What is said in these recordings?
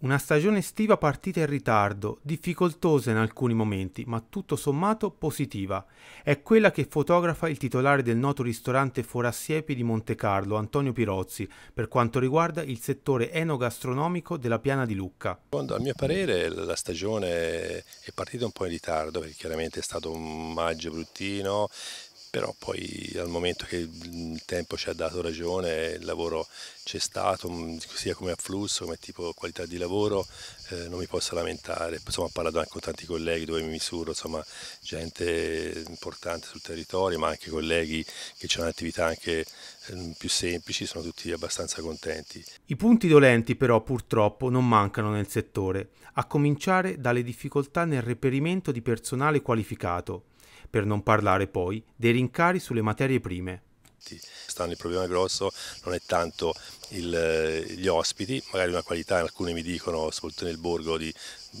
Una stagione estiva partita in ritardo, difficoltosa in alcuni momenti, ma tutto sommato positiva. È quella che fotografa il titolare del noto ristorante Forasiepi di Monte Carlo, Antonio Pirozzi, per quanto riguarda il settore enogastronomico della piana di Lucca. A mio parere la stagione è partita un po' in ritardo, perché chiaramente è stato un maggio bruttino, però poi al momento che tempo ci ha dato ragione, il lavoro c'è stato, mm, sia come afflusso, come tipo qualità di lavoro, eh, non mi posso lamentare. Insomma, ho parlato anche con tanti colleghi dove mi misuro, insomma, gente importante sul territorio, ma anche colleghi che hanno attività anche ehm, più semplici, sono tutti abbastanza contenti. I punti dolenti però purtroppo non mancano nel settore, a cominciare dalle difficoltà nel reperimento di personale qualificato, per non parlare poi dei rincari sulle materie prime tutti. Il problema grosso non è tanto il, gli ospiti, magari una qualità, alcuni mi dicono, soprattutto nel borgo, di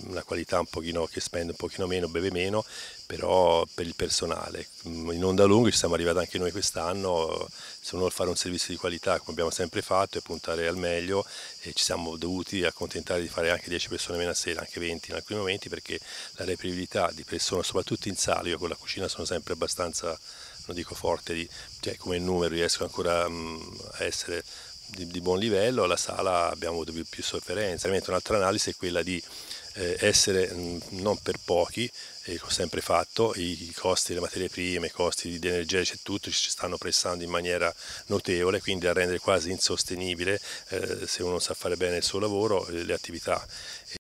una qualità un pochino che spende un pochino meno, beve meno, però per il personale. In onda lunga ci siamo arrivati anche noi quest'anno, se uno vuole fare un servizio di qualità come abbiamo sempre fatto e puntare al meglio, e ci siamo dovuti accontentare di fare anche 10 persone meno a sera, anche 20 in alcuni momenti, perché la reperibilità di persone, soprattutto in sala, io con la cucina sono sempre abbastanza non dico forte, di, cioè come numero riesco ancora mh, mm, a essere di, di, buon livello, alla sala abbiamo avuto più, più sofferenza. Mentre un'altra analisi è quella di eh, essere mh, mm, non per pochi, eh, ho sempre fatto, i, i costi delle materie prime, i costi di energia, c'è tutto, ci stanno pressando in maniera notevole, quindi a rendere quasi insostenibile, eh, se uno sa fare bene il suo lavoro, eh, le attività.